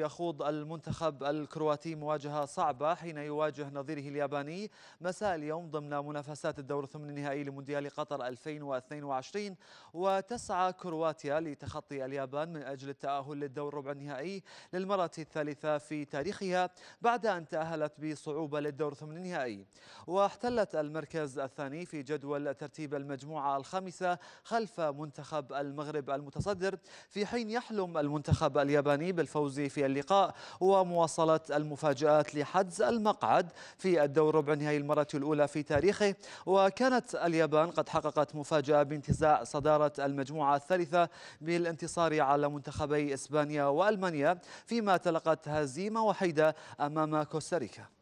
يخوض المنتخب الكرواتي مواجهة صعبة حين يواجه نظيره الياباني مساء اليوم ضمن منافسات الدور الثمن النهائي لمونديال قطر 2022 وتسعى كرواتيا لتخطي اليابان من أجل التأهل للدور ربع النهائي للمرة الثالثة في تاريخها بعد أن تأهلت بصعوبة للدور الثمن النهائي واحتلت المركز الثاني في جدول ترتيب المجموعة الخامسة خلف منتخب المغرب المتصدر في حين يحلم المنتخب الياباني بالفوز في اللقاء ومواصلة المفاجآت لحجز المقعد في الدور ربع نهائي المرة الأولى في تاريخه وكانت اليابان قد حققت مفاجأة بانتزاع صدارة المجموعة الثالثة بالانتصار على منتخبي إسبانيا وألمانيا فيما تلقت هزيمة وحيدة أمام كوستاريكا